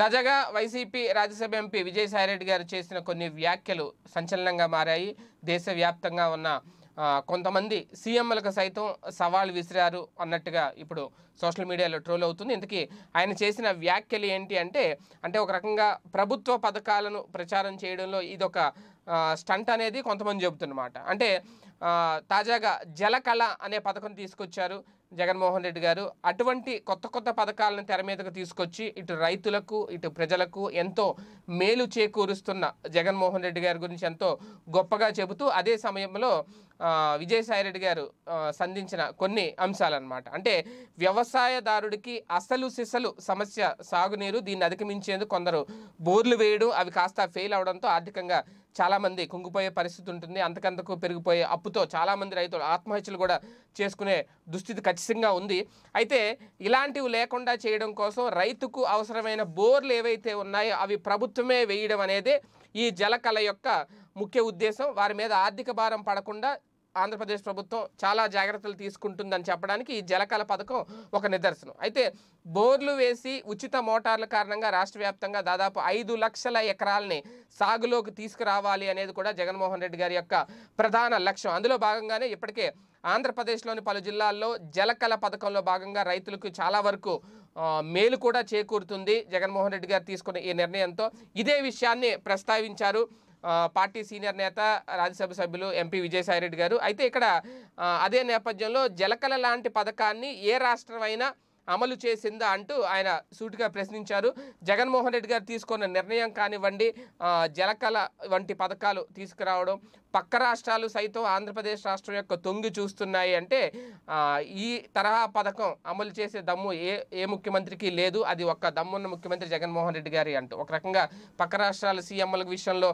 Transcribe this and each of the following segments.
తాజాగా YCP Rajya Sabha MP Vijayasai Reddy గారు చేసిన కొన్ని వ్యాఖ్యలు సంచలనంగా మారాయి దేశవ్యాప్తంగా ఉన్న కొంతమంది సీఎంలకు సైతం సవాల్ విసిరారు అన్నట్టుగా ఇప్పుడు సోషల్ మీడియాలో ట్రోల్ అవుతుంది ఇంతకీ ఆయన చేసిన వ్యాఖ్యలు ఏంటి అంటే అంటే ఒక రకంగా ప్రభుత్వ పథకాలను ప్రచారం చేయడంలో ఇదొక స్టంట్ అనేది కొంతమంది చెబుతున్నమాట అంటే తాజాగా జలకళ అనే పథకం తీసుకొచ్చారు జగన్మోహన్ రెడ్డి గారు అటువంటి కొత్త కొత్త పథకాలను తెర మీదకు తీసుకొచ్చి ఇటు రైతులకు ఇటు ప్రజలకు ఎంతో మేలు చేకూరుస్తున్న జగన్మోహన్ రెడ్డి గారి గురించి ఎంతో గొప్పగా చెబుతూ అదే సమయంలో విజయసాయిరెడ్డి గారు సంధించిన కొన్ని అంశాలన్నమాట అంటే వ్యవసాయదారుడికి అసలు సిసలు సమస్య సాగునీరు దీన్ని అధిగమించేందుకు కొందరు బోర్లు వేయడం అవి కాస్త ఫెయిల్ అవడంతో ఆర్థికంగా చాలామంది కుంగిపోయే పరిస్థితి ఉంటుంది అంతకంతకు పెరిగిపోయే అప్పుతో చాలామంది రైతులు ఆత్మహత్యలు కూడా చేసుకునే దుస్థితి ఖచ్చితంగా ఉంది అయితే ఇలాంటివి లేకుండా చేయడం కోసం రైతుకు అవసరమైన బోర్లు ఏవైతే ఉన్నాయో అవి ప్రభుత్వమే వేయడం అనేది ఈ జలకళ యొక్క ముఖ్య ఉద్దేశం వారి మీద ఆర్థిక భారం పడకుండా ఆంధ్రప్రదేశ్ ప్రభుత్వం చాలా జాగ్రత్తలు తీసుకుంటుందని చెప్పడానికి ఈ జలకళ పథకం ఒక నిదర్శనం అయితే బోర్లు వేసి ఉచిత మోటార్ల కారణంగా రాష్ట్ర వ్యాప్తంగా దాదాపు ఐదు లక్షల ఎకరాలని సాగులోకి తీసుకురావాలి అనేది కూడా జగన్మోహన్ రెడ్డి గారి యొక్క ప్రధాన లక్ష్యం అందులో భాగంగానే ఇప్పటికే ఆంధ్రప్రదేశ్లోని పలు జిల్లాల్లో జలకళ పథకంలో భాగంగా రైతులకు చాలా వరకు మేలు కూడా చేకూరుతుంది జగన్మోహన్ రెడ్డి గారు తీసుకున్న ఈ నిర్ణయంతో ఇదే విషయాన్ని ప్రస్తావించారు పార్టీ సీనియర్ నేత రాజ్యసభ సభ్యులు ఎంపీ విజయసాయిరెడ్డి గారు అయితే ఇక్కడ అదే నేపథ్యంలో జలకళ లాంటి పథకాన్ని ఏ రాష్ట్రమైనా అమలు చేసిందా అంటూ ఆయన సూటిగా ప్రశ్నించారు జగన్మోహన్ రెడ్డి గారు తీసుకున్న నిర్ణయం కానివ్వండి జలకళ వంటి పథకాలు తీసుకురావడం పక్క రాష్ట్రాలు సైతం ఆంధ్రప్రదేశ్ రాష్ట్రం యొక్క తొంగి చూస్తున్నాయి అంటే ఈ తరహా పథకం అమలు చేసే దమ్ము ఏ ఏ ముఖ్యమంత్రికి లేదు అది ఒక దమ్మున్న ముఖ్యమంత్రి జగన్మోహన్ రెడ్డి గారి అంటూ ఒక రకంగా పక్క రాష్ట్రాల సీఎంల విషయంలో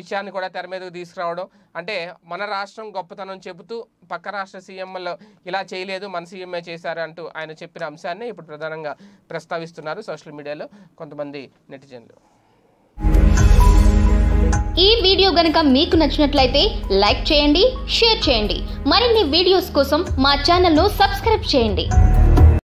విషయాన్ని కూడా తెర మీదకు తీసుకురావడం అంటే మన రాష్ట్రం గొప్పతనం చెబుతూ పక్క రాష్ట్ర సీఎంలో ఇలా చేయలేదు మన సీఎంఏ చేశారు అంటూ ఆయన చెప్పిన అంశాన్ని ఇప్పుడు ప్రధానంగా ప్రస్తావిస్తున్నారు సోషల్ మీడియాలో కొంతమంది నెటిజన్లు ఈ వీడియో గనక మీకు నచ్చినట్లయితే లైక్ చేయండి షేర్ చేయండి మరిన్ని వీడియోస్ కోసం మా ఛానల్ను సబ్స్క్రైబ్ చేయండి